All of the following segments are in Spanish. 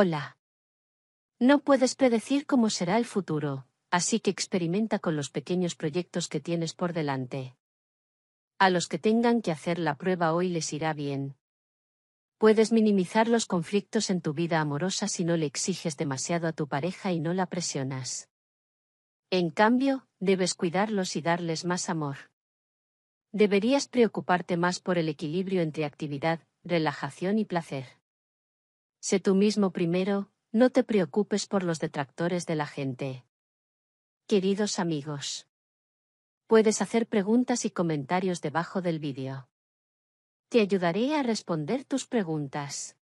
Hola. No puedes predecir cómo será el futuro, así que experimenta con los pequeños proyectos que tienes por delante. A los que tengan que hacer la prueba hoy les irá bien. Puedes minimizar los conflictos en tu vida amorosa si no le exiges demasiado a tu pareja y no la presionas. En cambio, debes cuidarlos y darles más amor. Deberías preocuparte más por el equilibrio entre actividad, relajación y placer. Sé tú mismo primero, no te preocupes por los detractores de la gente. Queridos amigos. Puedes hacer preguntas y comentarios debajo del vídeo. Te ayudaré a responder tus preguntas.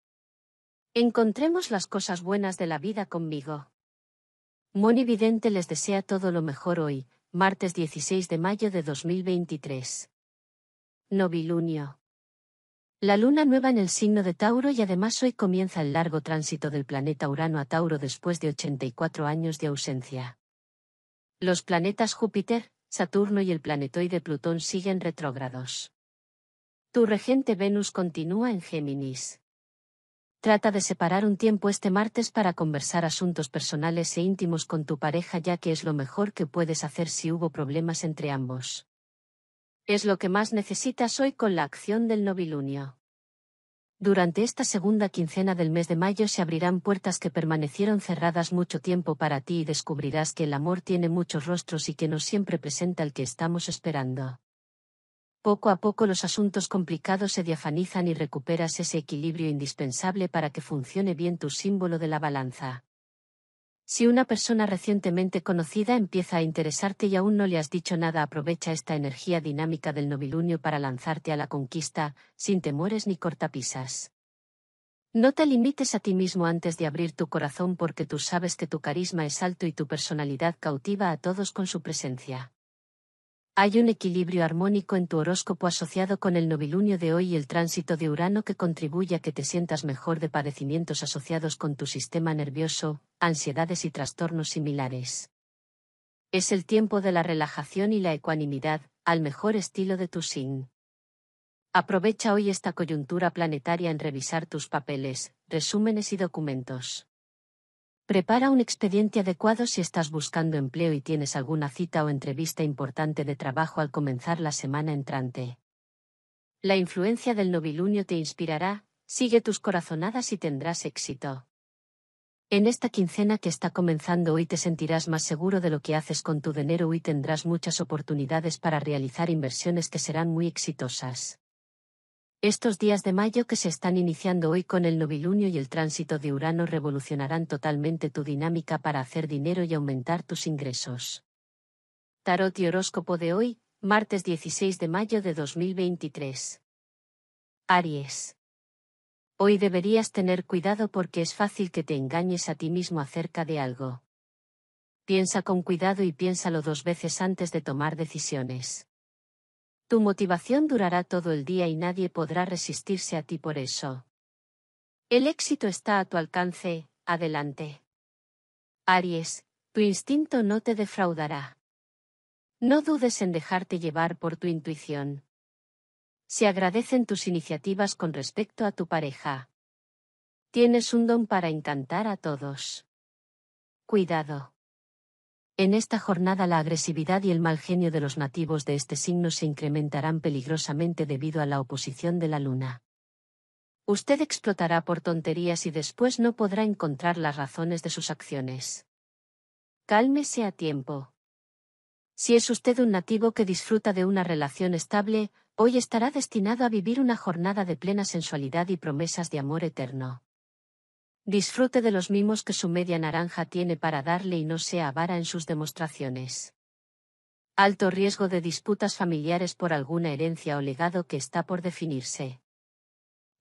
Encontremos las cosas buenas de la vida conmigo. Moni Vidente les desea todo lo mejor hoy, martes 16 de mayo de 2023. Novilunio. La luna nueva en el signo de Tauro y además hoy comienza el largo tránsito del planeta Urano a Tauro después de 84 años de ausencia. Los planetas Júpiter, Saturno y el planetoide Plutón siguen retrógrados. Tu regente Venus continúa en Géminis. Trata de separar un tiempo este martes para conversar asuntos personales e íntimos con tu pareja ya que es lo mejor que puedes hacer si hubo problemas entre ambos. Es lo que más necesitas hoy con la acción del novilunio. Durante esta segunda quincena del mes de mayo se abrirán puertas que permanecieron cerradas mucho tiempo para ti y descubrirás que el amor tiene muchos rostros y que no siempre presenta el que estamos esperando. Poco a poco los asuntos complicados se diafanizan y recuperas ese equilibrio indispensable para que funcione bien tu símbolo de la balanza. Si una persona recientemente conocida empieza a interesarte y aún no le has dicho nada, aprovecha esta energía dinámica del novilunio para lanzarte a la conquista, sin temores ni cortapisas. No te limites a ti mismo antes de abrir tu corazón porque tú sabes que tu carisma es alto y tu personalidad cautiva a todos con su presencia. Hay un equilibrio armónico en tu horóscopo asociado con el novilunio de hoy y el tránsito de Urano que contribuye a que te sientas mejor de padecimientos asociados con tu sistema nervioso, ansiedades y trastornos similares. Es el tiempo de la relajación y la ecuanimidad, al mejor estilo de tu sin. Aprovecha hoy esta coyuntura planetaria en revisar tus papeles, resúmenes y documentos. Prepara un expediente adecuado si estás buscando empleo y tienes alguna cita o entrevista importante de trabajo al comenzar la semana entrante. La influencia del novilunio te inspirará, sigue tus corazonadas y tendrás éxito. En esta quincena que está comenzando hoy te sentirás más seguro de lo que haces con tu dinero y tendrás muchas oportunidades para realizar inversiones que serán muy exitosas. Estos días de mayo que se están iniciando hoy con el novilunio y el tránsito de Urano revolucionarán totalmente tu dinámica para hacer dinero y aumentar tus ingresos. Tarot y horóscopo de hoy, martes 16 de mayo de 2023. Aries. Hoy deberías tener cuidado porque es fácil que te engañes a ti mismo acerca de algo. Piensa con cuidado y piénsalo dos veces antes de tomar decisiones. Tu motivación durará todo el día y nadie podrá resistirse a ti por eso. El éxito está a tu alcance, adelante. Aries, tu instinto no te defraudará. No dudes en dejarte llevar por tu intuición. Se agradecen tus iniciativas con respecto a tu pareja. Tienes un don para encantar a todos. Cuidado. En esta jornada la agresividad y el mal genio de los nativos de este signo se incrementarán peligrosamente debido a la oposición de la luna. Usted explotará por tonterías y después no podrá encontrar las razones de sus acciones. Cálmese a tiempo. Si es usted un nativo que disfruta de una relación estable, hoy estará destinado a vivir una jornada de plena sensualidad y promesas de amor eterno. Disfrute de los mimos que su media naranja tiene para darle y no sea avara en sus demostraciones. Alto riesgo de disputas familiares por alguna herencia o legado que está por definirse.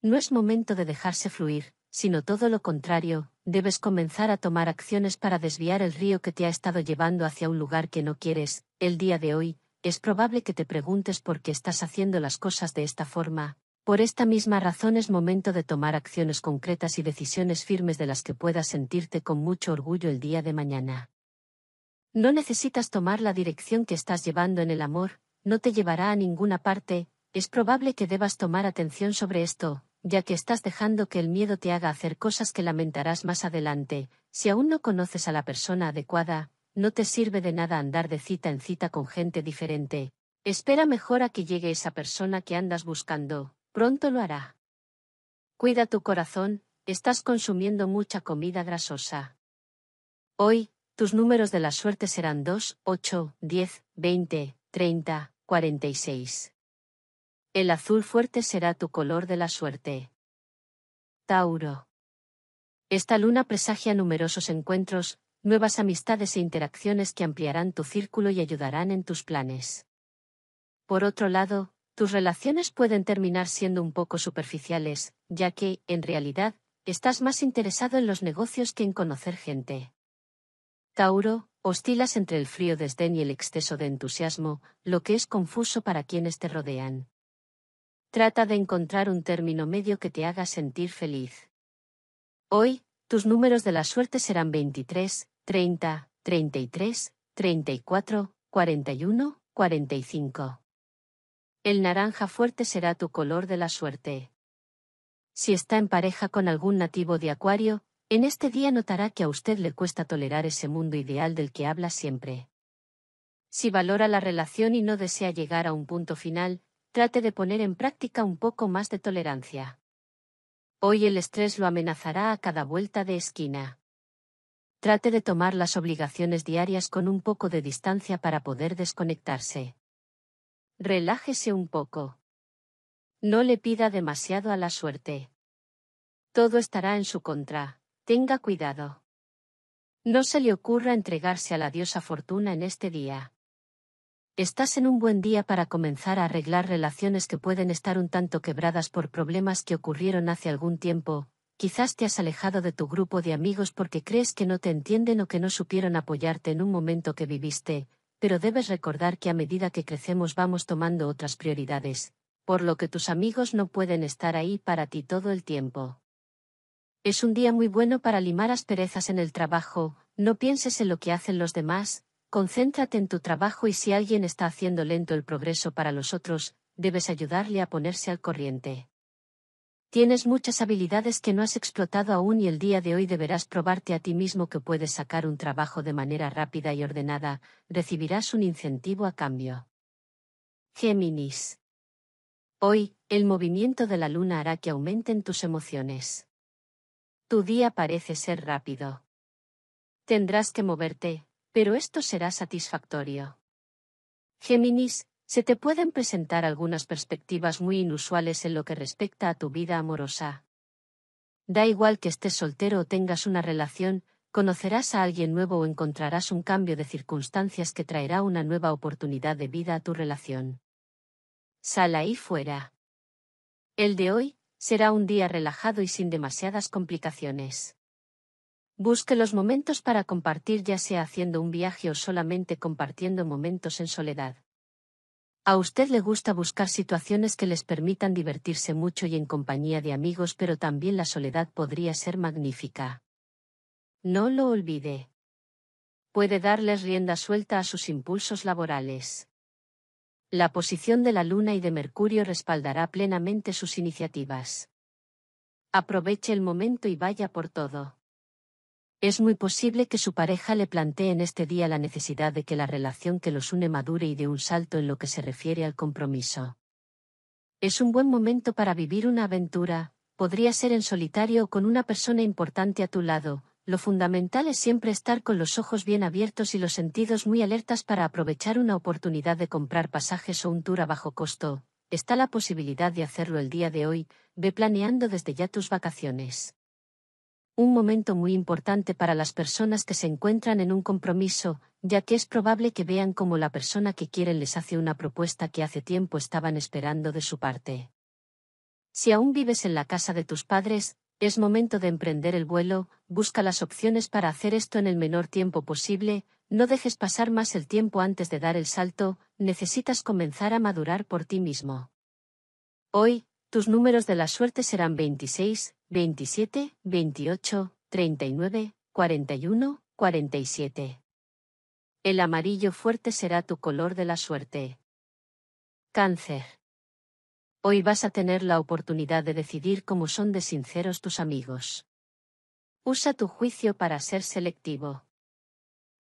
No es momento de dejarse fluir, sino todo lo contrario, debes comenzar a tomar acciones para desviar el río que te ha estado llevando hacia un lugar que no quieres. El día de hoy, es probable que te preguntes por qué estás haciendo las cosas de esta forma, por esta misma razón es momento de tomar acciones concretas y decisiones firmes de las que puedas sentirte con mucho orgullo el día de mañana. No necesitas tomar la dirección que estás llevando en el amor, no te llevará a ninguna parte, es probable que debas tomar atención sobre esto, ya que estás dejando que el miedo te haga hacer cosas que lamentarás más adelante, si aún no conoces a la persona adecuada, no te sirve de nada andar de cita en cita con gente diferente. Espera mejor a que llegue esa persona que andas buscando. Pronto lo hará. Cuida tu corazón, estás consumiendo mucha comida grasosa. Hoy, tus números de la suerte serán 2, 8, 10, 20, 30, 46. El azul fuerte será tu color de la suerte. Tauro. Esta luna presagia numerosos encuentros, nuevas amistades e interacciones que ampliarán tu círculo y ayudarán en tus planes. Por otro lado, tus relaciones pueden terminar siendo un poco superficiales, ya que, en realidad, estás más interesado en los negocios que en conocer gente. Tauro, hostilas entre el frío desdén y el exceso de entusiasmo, lo que es confuso para quienes te rodean. Trata de encontrar un término medio que te haga sentir feliz. Hoy, tus números de la suerte serán 23, 30, 33, 34, 41, 45. El naranja fuerte será tu color de la suerte. Si está en pareja con algún nativo de Acuario, en este día notará que a usted le cuesta tolerar ese mundo ideal del que habla siempre. Si valora la relación y no desea llegar a un punto final, trate de poner en práctica un poco más de tolerancia. Hoy el estrés lo amenazará a cada vuelta de esquina. Trate de tomar las obligaciones diarias con un poco de distancia para poder desconectarse. Relájese un poco. No le pida demasiado a la suerte. Todo estará en su contra. Tenga cuidado. No se le ocurra entregarse a la diosa fortuna en este día. Estás en un buen día para comenzar a arreglar relaciones que pueden estar un tanto quebradas por problemas que ocurrieron hace algún tiempo, quizás te has alejado de tu grupo de amigos porque crees que no te entienden o que no supieron apoyarte en un momento que viviste, pero debes recordar que a medida que crecemos vamos tomando otras prioridades, por lo que tus amigos no pueden estar ahí para ti todo el tiempo. Es un día muy bueno para limar asperezas en el trabajo, no pienses en lo que hacen los demás, concéntrate en tu trabajo y si alguien está haciendo lento el progreso para los otros, debes ayudarle a ponerse al corriente. Tienes muchas habilidades que no has explotado aún y el día de hoy deberás probarte a ti mismo que puedes sacar un trabajo de manera rápida y ordenada, recibirás un incentivo a cambio. Géminis. Hoy, el movimiento de la luna hará que aumenten tus emociones. Tu día parece ser rápido. Tendrás que moverte, pero esto será satisfactorio. Géminis, se te pueden presentar algunas perspectivas muy inusuales en lo que respecta a tu vida amorosa. Da igual que estés soltero o tengas una relación, conocerás a alguien nuevo o encontrarás un cambio de circunstancias que traerá una nueva oportunidad de vida a tu relación. Sal ahí fuera. El de hoy será un día relajado y sin demasiadas complicaciones. Busque los momentos para compartir ya sea haciendo un viaje o solamente compartiendo momentos en soledad. A usted le gusta buscar situaciones que les permitan divertirse mucho y en compañía de amigos, pero también la soledad podría ser magnífica. No lo olvide. Puede darles rienda suelta a sus impulsos laborales. La posición de la Luna y de Mercurio respaldará plenamente sus iniciativas. Aproveche el momento y vaya por todo. Es muy posible que su pareja le plantee en este día la necesidad de que la relación que los une madure y dé un salto en lo que se refiere al compromiso. Es un buen momento para vivir una aventura, podría ser en solitario o con una persona importante a tu lado, lo fundamental es siempre estar con los ojos bien abiertos y los sentidos muy alertas para aprovechar una oportunidad de comprar pasajes o un tour a bajo costo. Está la posibilidad de hacerlo el día de hoy, ve planeando desde ya tus vacaciones un momento muy importante para las personas que se encuentran en un compromiso, ya que es probable que vean cómo la persona que quieren les hace una propuesta que hace tiempo estaban esperando de su parte. Si aún vives en la casa de tus padres, es momento de emprender el vuelo, busca las opciones para hacer esto en el menor tiempo posible, no dejes pasar más el tiempo antes de dar el salto, necesitas comenzar a madurar por ti mismo. Hoy, tus números de la suerte serán 26, 27, 28, 39, 41, 47. El amarillo fuerte será tu color de la suerte. Cáncer. Hoy vas a tener la oportunidad de decidir cómo son de sinceros tus amigos. Usa tu juicio para ser selectivo.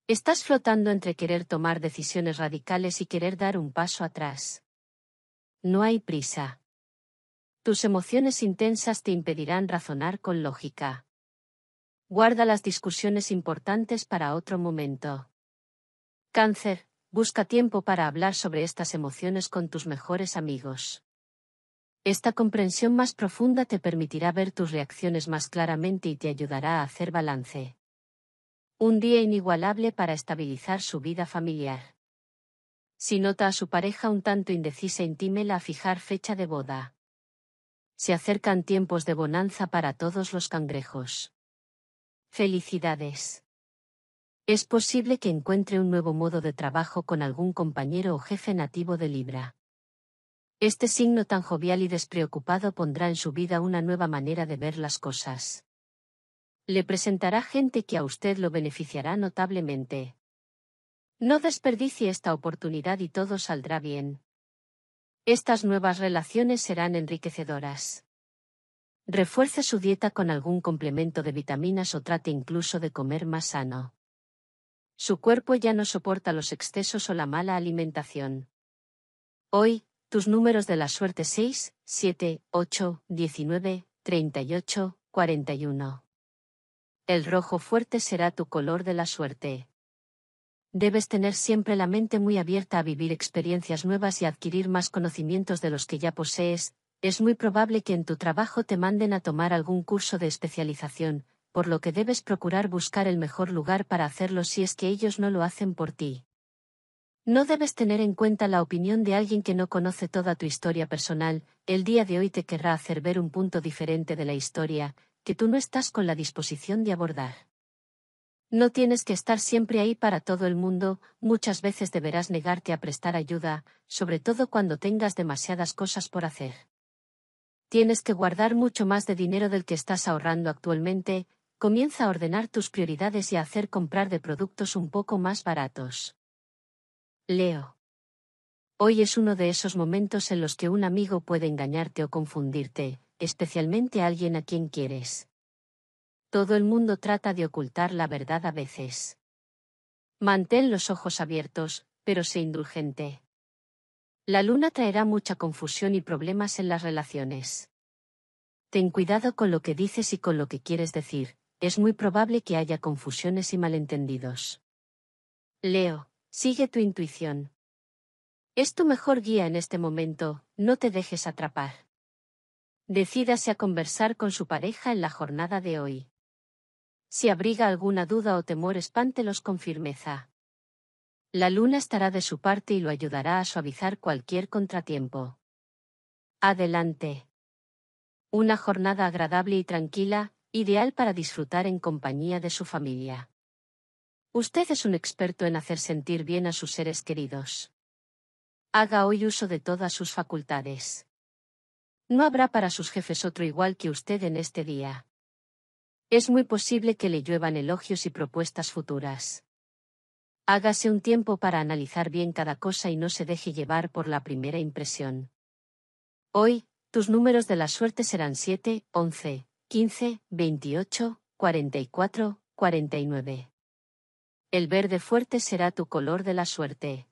Estás flotando entre querer tomar decisiones radicales y querer dar un paso atrás. No hay prisa. Tus emociones intensas te impedirán razonar con lógica. Guarda las discusiones importantes para otro momento. Cáncer, busca tiempo para hablar sobre estas emociones con tus mejores amigos. Esta comprensión más profunda te permitirá ver tus reacciones más claramente y te ayudará a hacer balance. Un día inigualable para estabilizar su vida familiar. Si nota a su pareja un tanto indecisa, intímela a fijar fecha de boda. Se acercan tiempos de bonanza para todos los cangrejos. Felicidades. Es posible que encuentre un nuevo modo de trabajo con algún compañero o jefe nativo de Libra. Este signo tan jovial y despreocupado pondrá en su vida una nueva manera de ver las cosas. Le presentará gente que a usted lo beneficiará notablemente. No desperdicie esta oportunidad y todo saldrá bien. Estas nuevas relaciones serán enriquecedoras. Refuerza su dieta con algún complemento de vitaminas o trate incluso de comer más sano. Su cuerpo ya no soporta los excesos o la mala alimentación. Hoy, tus números de la suerte 6, 7, 8, 19, 38, 41. El rojo fuerte será tu color de la suerte. Debes tener siempre la mente muy abierta a vivir experiencias nuevas y adquirir más conocimientos de los que ya posees, es muy probable que en tu trabajo te manden a tomar algún curso de especialización, por lo que debes procurar buscar el mejor lugar para hacerlo si es que ellos no lo hacen por ti. No debes tener en cuenta la opinión de alguien que no conoce toda tu historia personal, el día de hoy te querrá hacer ver un punto diferente de la historia, que tú no estás con la disposición de abordar. No tienes que estar siempre ahí para todo el mundo, muchas veces deberás negarte a prestar ayuda, sobre todo cuando tengas demasiadas cosas por hacer. Tienes que guardar mucho más de dinero del que estás ahorrando actualmente, comienza a ordenar tus prioridades y a hacer comprar de productos un poco más baratos. Leo. Hoy es uno de esos momentos en los que un amigo puede engañarte o confundirte, especialmente a alguien a quien quieres. Todo el mundo trata de ocultar la verdad a veces. Mantén los ojos abiertos, pero sé indulgente. La luna traerá mucha confusión y problemas en las relaciones. Ten cuidado con lo que dices y con lo que quieres decir, es muy probable que haya confusiones y malentendidos. Leo, sigue tu intuición. Es tu mejor guía en este momento, no te dejes atrapar. Decídase a conversar con su pareja en la jornada de hoy. Si abriga alguna duda o temor, espántelos con firmeza. La luna estará de su parte y lo ayudará a suavizar cualquier contratiempo. Adelante. Una jornada agradable y tranquila, ideal para disfrutar en compañía de su familia. Usted es un experto en hacer sentir bien a sus seres queridos. Haga hoy uso de todas sus facultades. No habrá para sus jefes otro igual que usted en este día. Es muy posible que le lluevan elogios y propuestas futuras. Hágase un tiempo para analizar bien cada cosa y no se deje llevar por la primera impresión. Hoy, tus números de la suerte serán 7, 11, 15, 28, 44, 49. El verde fuerte será tu color de la suerte.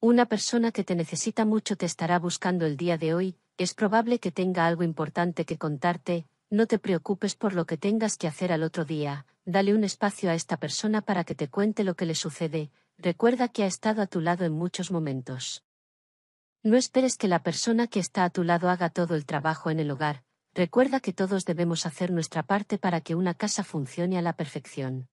Una persona que te necesita mucho te estará buscando el día de hoy, es probable que tenga algo importante que contarte, no te preocupes por lo que tengas que hacer al otro día, dale un espacio a esta persona para que te cuente lo que le sucede, recuerda que ha estado a tu lado en muchos momentos. No esperes que la persona que está a tu lado haga todo el trabajo en el hogar, recuerda que todos debemos hacer nuestra parte para que una casa funcione a la perfección.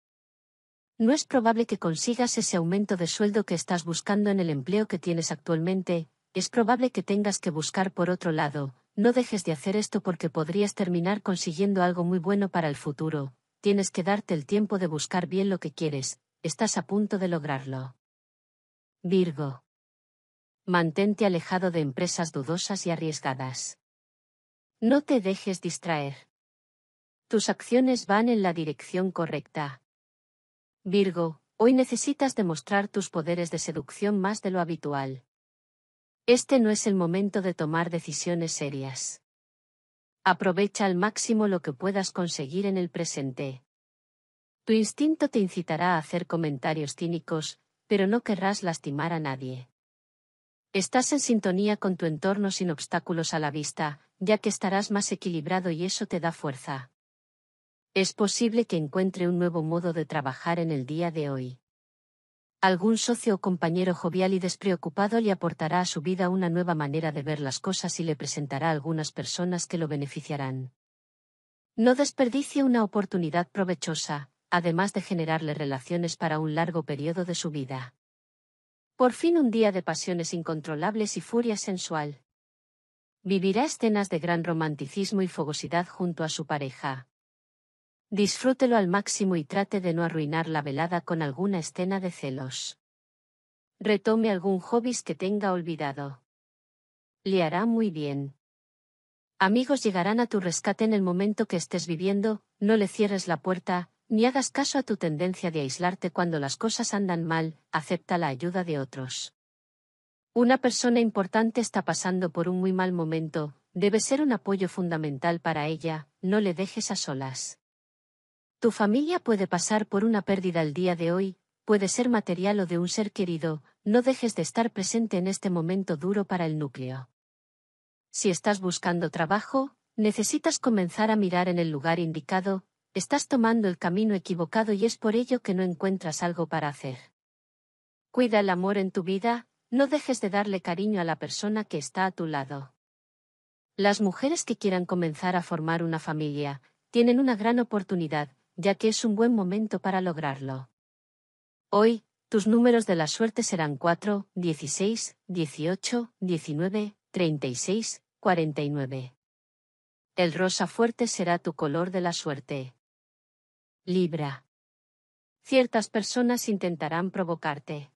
No es probable que consigas ese aumento de sueldo que estás buscando en el empleo que tienes actualmente, es probable que tengas que buscar por otro lado, no dejes de hacer esto porque podrías terminar consiguiendo algo muy bueno para el futuro. Tienes que darte el tiempo de buscar bien lo que quieres. Estás a punto de lograrlo. Virgo. Mantente alejado de empresas dudosas y arriesgadas. No te dejes distraer. Tus acciones van en la dirección correcta. Virgo, hoy necesitas demostrar tus poderes de seducción más de lo habitual. Este no es el momento de tomar decisiones serias. Aprovecha al máximo lo que puedas conseguir en el presente. Tu instinto te incitará a hacer comentarios cínicos, pero no querrás lastimar a nadie. Estás en sintonía con tu entorno sin obstáculos a la vista, ya que estarás más equilibrado y eso te da fuerza. Es posible que encuentre un nuevo modo de trabajar en el día de hoy. Algún socio o compañero jovial y despreocupado le aportará a su vida una nueva manera de ver las cosas y le presentará algunas personas que lo beneficiarán. No desperdicie una oportunidad provechosa, además de generarle relaciones para un largo periodo de su vida. Por fin un día de pasiones incontrolables y furia sensual. Vivirá escenas de gran romanticismo y fogosidad junto a su pareja. Disfrútelo al máximo y trate de no arruinar la velada con alguna escena de celos. Retome algún hobby que tenga olvidado. Le hará muy bien. Amigos llegarán a tu rescate en el momento que estés viviendo, no le cierres la puerta, ni hagas caso a tu tendencia de aislarte cuando las cosas andan mal, acepta la ayuda de otros. Una persona importante está pasando por un muy mal momento, debe ser un apoyo fundamental para ella, no le dejes a solas. Tu familia puede pasar por una pérdida el día de hoy, puede ser material o de un ser querido, no dejes de estar presente en este momento duro para el núcleo. Si estás buscando trabajo, necesitas comenzar a mirar en el lugar indicado, estás tomando el camino equivocado y es por ello que no encuentras algo para hacer. Cuida el amor en tu vida, no dejes de darle cariño a la persona que está a tu lado. Las mujeres que quieran comenzar a formar una familia, tienen una gran oportunidad, ya que es un buen momento para lograrlo. Hoy, tus números de la suerte serán 4, 16, 18, 19, 36, 49. El rosa fuerte será tu color de la suerte. Libra. Ciertas personas intentarán provocarte.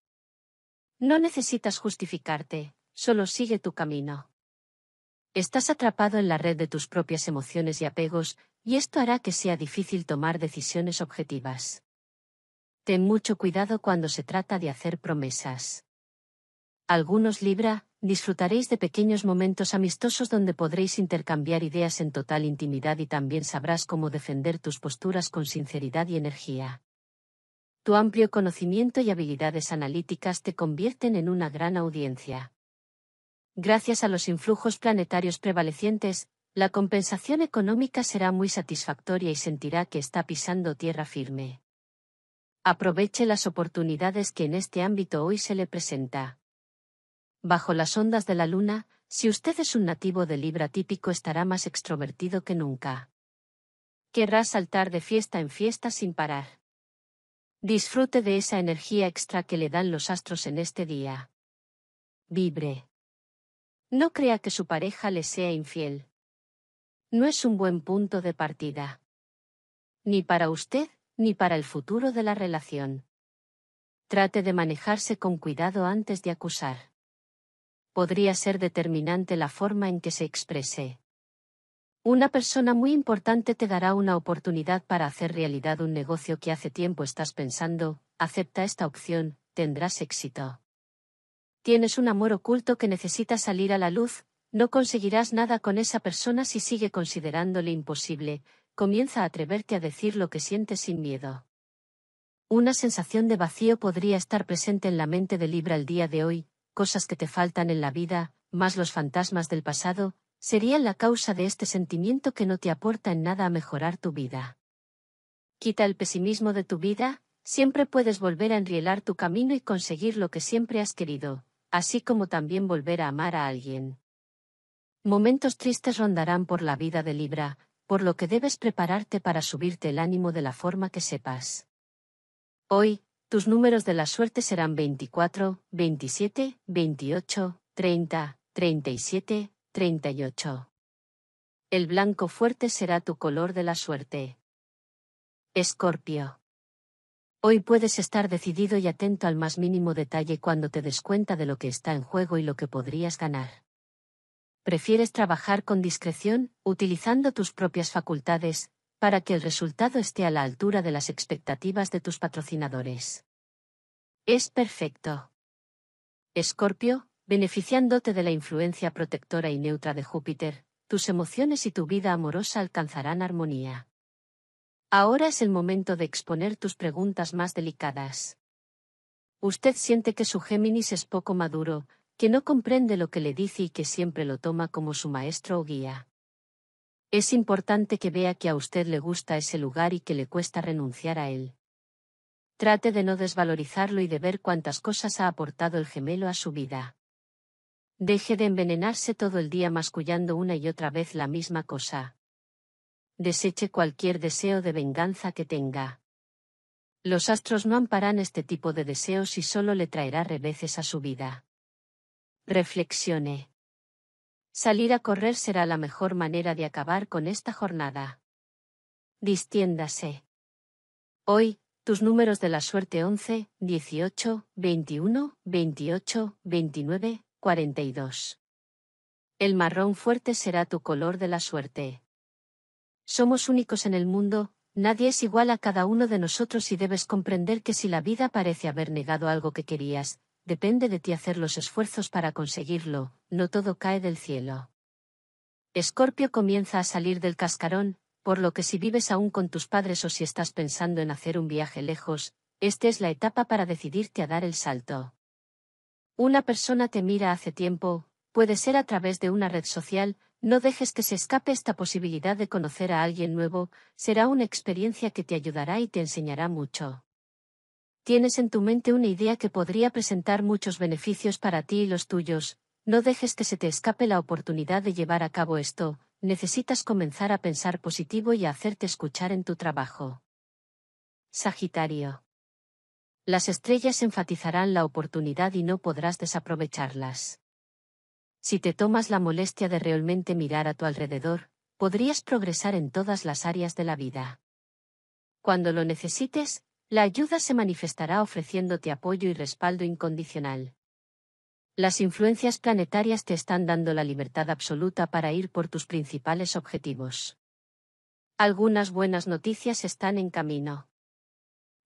No necesitas justificarte, solo sigue tu camino. Estás atrapado en la red de tus propias emociones y apegos, y esto hará que sea difícil tomar decisiones objetivas. Ten mucho cuidado cuando se trata de hacer promesas. Algunos Libra, disfrutaréis de pequeños momentos amistosos donde podréis intercambiar ideas en total intimidad y también sabrás cómo defender tus posturas con sinceridad y energía. Tu amplio conocimiento y habilidades analíticas te convierten en una gran audiencia. Gracias a los influjos planetarios prevalecientes, la compensación económica será muy satisfactoria y sentirá que está pisando tierra firme. Aproveche las oportunidades que en este ámbito hoy se le presenta. Bajo las ondas de la luna, si usted es un nativo de Libra típico estará más extrovertido que nunca. Querrá saltar de fiesta en fiesta sin parar. Disfrute de esa energía extra que le dan los astros en este día. Vibre. No crea que su pareja le sea infiel no es un buen punto de partida. Ni para usted, ni para el futuro de la relación. Trate de manejarse con cuidado antes de acusar. Podría ser determinante la forma en que se exprese. Una persona muy importante te dará una oportunidad para hacer realidad un negocio que hace tiempo estás pensando, acepta esta opción, tendrás éxito. Tienes un amor oculto que necesita salir a la luz, no conseguirás nada con esa persona si sigue considerándole imposible, comienza a atreverte a decir lo que sientes sin miedo. Una sensación de vacío podría estar presente en la mente de Libra el día de hoy, cosas que te faltan en la vida, más los fantasmas del pasado, serían la causa de este sentimiento que no te aporta en nada a mejorar tu vida. Quita el pesimismo de tu vida, siempre puedes volver a enrielar tu camino y conseguir lo que siempre has querido, así como también volver a amar a alguien. Momentos tristes rondarán por la vida de Libra, por lo que debes prepararte para subirte el ánimo de la forma que sepas. Hoy, tus números de la suerte serán 24, 27, 28, 30, 37, 38. El blanco fuerte será tu color de la suerte. Escorpio. Hoy puedes estar decidido y atento al más mínimo detalle cuando te des cuenta de lo que está en juego y lo que podrías ganar prefieres trabajar con discreción, utilizando tus propias facultades, para que el resultado esté a la altura de las expectativas de tus patrocinadores. Es perfecto. Escorpio, beneficiándote de la influencia protectora y neutra de Júpiter, tus emociones y tu vida amorosa alcanzarán armonía. Ahora es el momento de exponer tus preguntas más delicadas. Usted siente que su Géminis es poco maduro, que no comprende lo que le dice y que siempre lo toma como su maestro o guía. Es importante que vea que a usted le gusta ese lugar y que le cuesta renunciar a él. Trate de no desvalorizarlo y de ver cuántas cosas ha aportado el gemelo a su vida. Deje de envenenarse todo el día mascullando una y otra vez la misma cosa. Deseche cualquier deseo de venganza que tenga. Los astros no amparan este tipo de deseos y solo le traerá reveces a su vida. Reflexione. Salir a correr será la mejor manera de acabar con esta jornada. Distiéndase. Hoy, tus números de la suerte 11, 18, 21, 28, 29, 42. El marrón fuerte será tu color de la suerte. Somos únicos en el mundo, nadie es igual a cada uno de nosotros y debes comprender que si la vida parece haber negado algo que querías, depende de ti hacer los esfuerzos para conseguirlo, no todo cae del cielo. Escorpio comienza a salir del cascarón, por lo que si vives aún con tus padres o si estás pensando en hacer un viaje lejos, esta es la etapa para decidirte a dar el salto. Una persona te mira hace tiempo, puede ser a través de una red social, no dejes que se escape esta posibilidad de conocer a alguien nuevo, será una experiencia que te ayudará y te enseñará mucho. Tienes en tu mente una idea que podría presentar muchos beneficios para ti y los tuyos, no dejes que se te escape la oportunidad de llevar a cabo esto, necesitas comenzar a pensar positivo y a hacerte escuchar en tu trabajo. Sagitario. Las estrellas enfatizarán la oportunidad y no podrás desaprovecharlas. Si te tomas la molestia de realmente mirar a tu alrededor, podrías progresar en todas las áreas de la vida. Cuando lo necesites, la ayuda se manifestará ofreciéndote apoyo y respaldo incondicional. Las influencias planetarias te están dando la libertad absoluta para ir por tus principales objetivos. Algunas buenas noticias están en camino.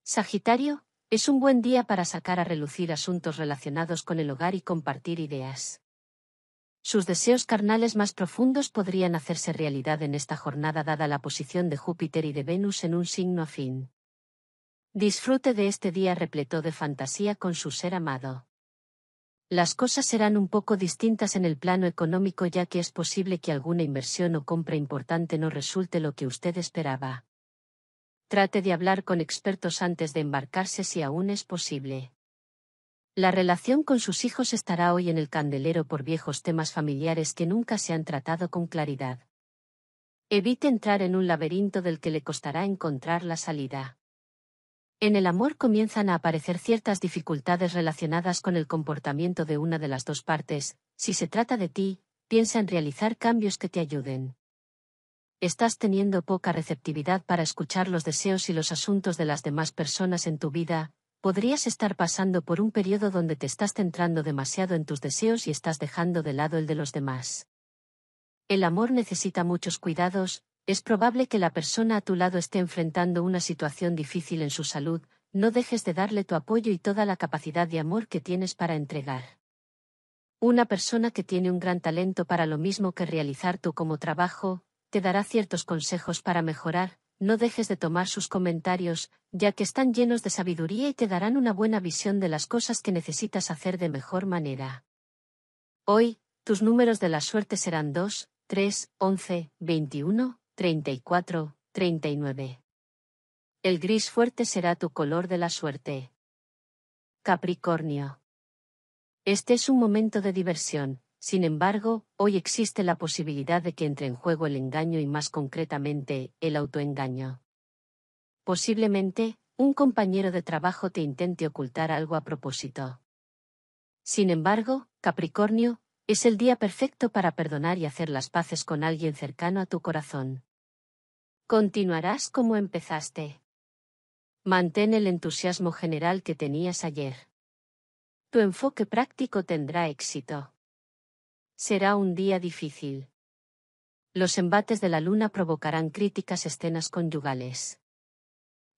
Sagitario, es un buen día para sacar a relucir asuntos relacionados con el hogar y compartir ideas. Sus deseos carnales más profundos podrían hacerse realidad en esta jornada dada la posición de Júpiter y de Venus en un signo afín. Disfrute de este día repleto de fantasía con su ser amado. Las cosas serán un poco distintas en el plano económico ya que es posible que alguna inversión o compra importante no resulte lo que usted esperaba. Trate de hablar con expertos antes de embarcarse si aún es posible. La relación con sus hijos estará hoy en el candelero por viejos temas familiares que nunca se han tratado con claridad. Evite entrar en un laberinto del que le costará encontrar la salida. En el amor comienzan a aparecer ciertas dificultades relacionadas con el comportamiento de una de las dos partes. Si se trata de ti, piensa en realizar cambios que te ayuden. Estás teniendo poca receptividad para escuchar los deseos y los asuntos de las demás personas en tu vida, podrías estar pasando por un periodo donde te estás centrando demasiado en tus deseos y estás dejando de lado el de los demás. El amor necesita muchos cuidados, es probable que la persona a tu lado esté enfrentando una situación difícil en su salud, no dejes de darle tu apoyo y toda la capacidad de amor que tienes para entregar. Una persona que tiene un gran talento para lo mismo que realizar tú como trabajo, te dará ciertos consejos para mejorar, no dejes de tomar sus comentarios, ya que están llenos de sabiduría y te darán una buena visión de las cosas que necesitas hacer de mejor manera. Hoy, tus números de la suerte serán 2, 3, 11, 21, 34, 39. El gris fuerte será tu color de la suerte. Capricornio. Este es un momento de diversión, sin embargo, hoy existe la posibilidad de que entre en juego el engaño y más concretamente, el autoengaño. Posiblemente, un compañero de trabajo te intente ocultar algo a propósito. Sin embargo, Capricornio, es el día perfecto para perdonar y hacer las paces con alguien cercano a tu corazón. Continuarás como empezaste. Mantén el entusiasmo general que tenías ayer. Tu enfoque práctico tendrá éxito. Será un día difícil. Los embates de la luna provocarán críticas escenas conyugales.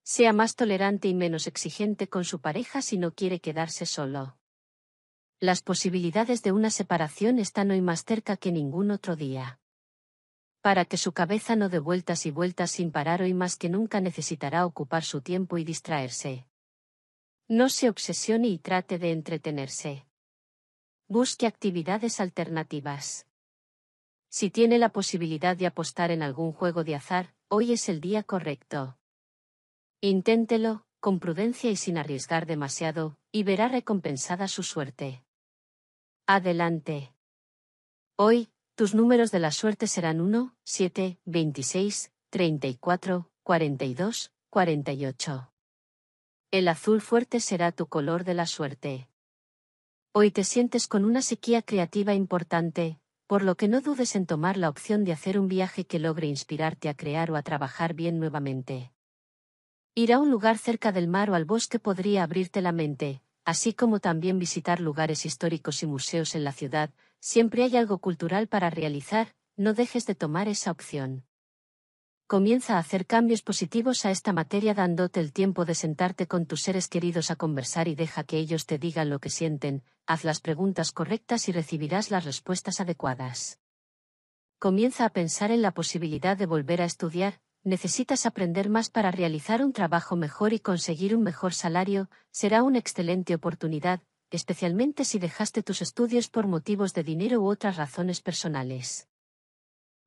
Sea más tolerante y menos exigente con su pareja si no quiere quedarse solo. Las posibilidades de una separación están hoy más cerca que ningún otro día. Para que su cabeza no dé vueltas y vueltas sin parar hoy más que nunca necesitará ocupar su tiempo y distraerse. No se obsesione y trate de entretenerse. Busque actividades alternativas. Si tiene la posibilidad de apostar en algún juego de azar, hoy es el día correcto. Inténtelo, con prudencia y sin arriesgar demasiado, y verá recompensada su suerte. Adelante. Hoy, tus números de la suerte serán 1, 7, 26, 34, 42, 48. El azul fuerte será tu color de la suerte. Hoy te sientes con una sequía creativa importante, por lo que no dudes en tomar la opción de hacer un viaje que logre inspirarte a crear o a trabajar bien nuevamente. Ir a un lugar cerca del mar o al bosque podría abrirte la mente, así como también visitar lugares históricos y museos en la ciudad, siempre hay algo cultural para realizar, no dejes de tomar esa opción. Comienza a hacer cambios positivos a esta materia dándote el tiempo de sentarte con tus seres queridos a conversar y deja que ellos te digan lo que sienten, haz las preguntas correctas y recibirás las respuestas adecuadas. Comienza a pensar en la posibilidad de volver a estudiar, necesitas aprender más para realizar un trabajo mejor y conseguir un mejor salario, será una excelente oportunidad, especialmente si dejaste tus estudios por motivos de dinero u otras razones personales.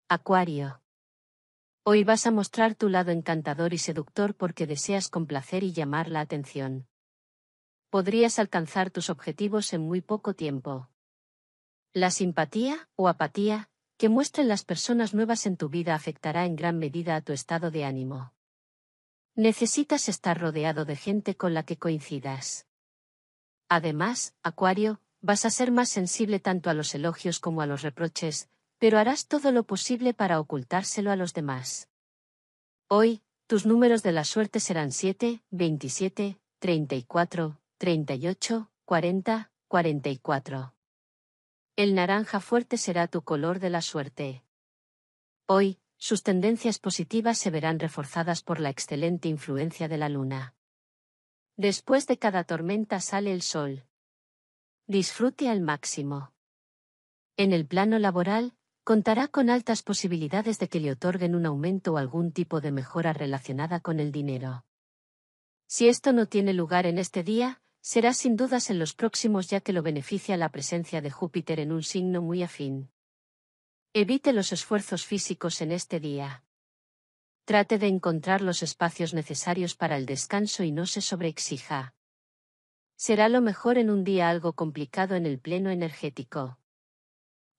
Acuario. Hoy vas a mostrar tu lado encantador y seductor porque deseas complacer y llamar la atención. Podrías alcanzar tus objetivos en muy poco tiempo. La simpatía, o apatía, que muestren las personas nuevas en tu vida afectará en gran medida a tu estado de ánimo. Necesitas estar rodeado de gente con la que coincidas. Además, Acuario, vas a ser más sensible tanto a los elogios como a los reproches, pero harás todo lo posible para ocultárselo a los demás. Hoy, tus números de la suerte serán 7, 27, 34, 38, 40, 44. El naranja fuerte será tu color de la suerte. Hoy, sus tendencias positivas se verán reforzadas por la excelente influencia de la luna. Después de cada tormenta sale el sol. Disfrute al máximo. En el plano laboral, contará con altas posibilidades de que le otorguen un aumento o algún tipo de mejora relacionada con el dinero. Si esto no tiene lugar en este día, será sin dudas en los próximos ya que lo beneficia la presencia de Júpiter en un signo muy afín. Evite los esfuerzos físicos en este día. Trate de encontrar los espacios necesarios para el descanso y no se sobreexija. Será lo mejor en un día algo complicado en el pleno energético.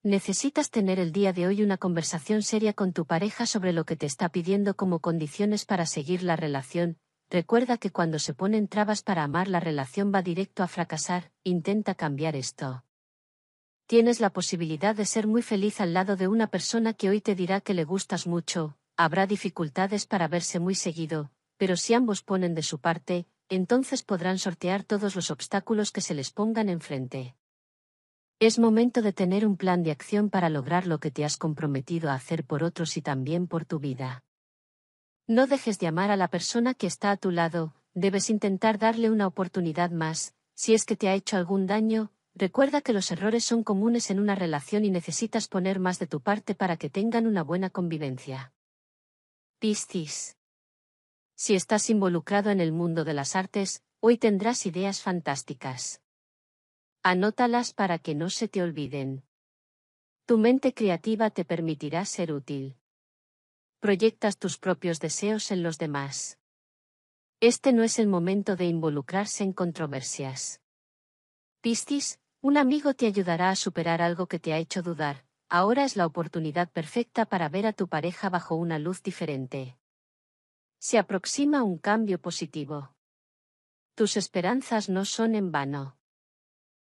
Necesitas tener el día de hoy una conversación seria con tu pareja sobre lo que te está pidiendo como condiciones para seguir la relación, Recuerda que cuando se ponen trabas para amar la relación va directo a fracasar, intenta cambiar esto. Tienes la posibilidad de ser muy feliz al lado de una persona que hoy te dirá que le gustas mucho, habrá dificultades para verse muy seguido, pero si ambos ponen de su parte, entonces podrán sortear todos los obstáculos que se les pongan enfrente. Es momento de tener un plan de acción para lograr lo que te has comprometido a hacer por otros y también por tu vida. No dejes de amar a la persona que está a tu lado, debes intentar darle una oportunidad más, si es que te ha hecho algún daño, recuerda que los errores son comunes en una relación y necesitas poner más de tu parte para que tengan una buena convivencia. Piscis. Si estás involucrado en el mundo de las artes, hoy tendrás ideas fantásticas. Anótalas para que no se te olviden. Tu mente creativa te permitirá ser útil proyectas tus propios deseos en los demás. Este no es el momento de involucrarse en controversias. Pistis, un amigo te ayudará a superar algo que te ha hecho dudar, ahora es la oportunidad perfecta para ver a tu pareja bajo una luz diferente. Se aproxima un cambio positivo. Tus esperanzas no son en vano.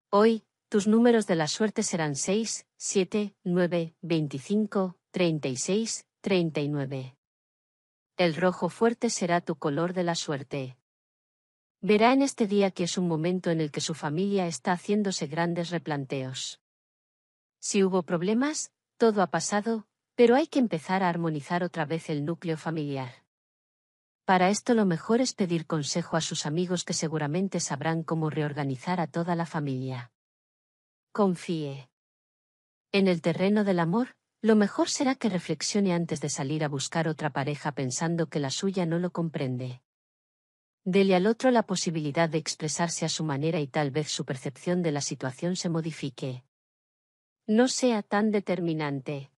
Hoy, tus números de la suerte serán 6, 7, 9, 25, 36, 39. El rojo fuerte será tu color de la suerte. Verá en este día que es un momento en el que su familia está haciéndose grandes replanteos. Si hubo problemas, todo ha pasado, pero hay que empezar a armonizar otra vez el núcleo familiar. Para esto lo mejor es pedir consejo a sus amigos que seguramente sabrán cómo reorganizar a toda la familia. Confíe. En el terreno del amor, lo mejor será que reflexione antes de salir a buscar otra pareja pensando que la suya no lo comprende. Dele al otro la posibilidad de expresarse a su manera y tal vez su percepción de la situación se modifique. No sea tan determinante.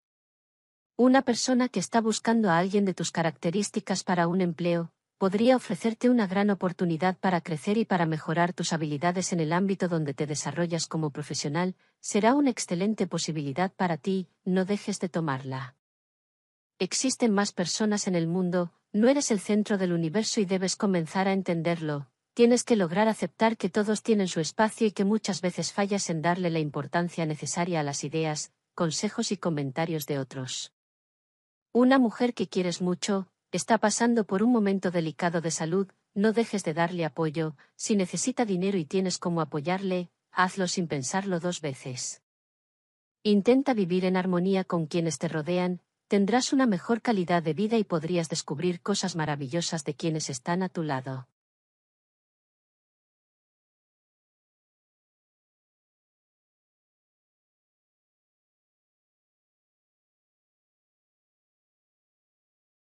Una persona que está buscando a alguien de tus características para un empleo, podría ofrecerte una gran oportunidad para crecer y para mejorar tus habilidades en el ámbito donde te desarrollas como profesional, será una excelente posibilidad para ti, no dejes de tomarla. Existen más personas en el mundo, no eres el centro del universo y debes comenzar a entenderlo, tienes que lograr aceptar que todos tienen su espacio y que muchas veces fallas en darle la importancia necesaria a las ideas, consejos y comentarios de otros. Una mujer que quieres mucho, está pasando por un momento delicado de salud, no dejes de darle apoyo, si necesita dinero y tienes cómo apoyarle, hazlo sin pensarlo dos veces. Intenta vivir en armonía con quienes te rodean, tendrás una mejor calidad de vida y podrías descubrir cosas maravillosas de quienes están a tu lado.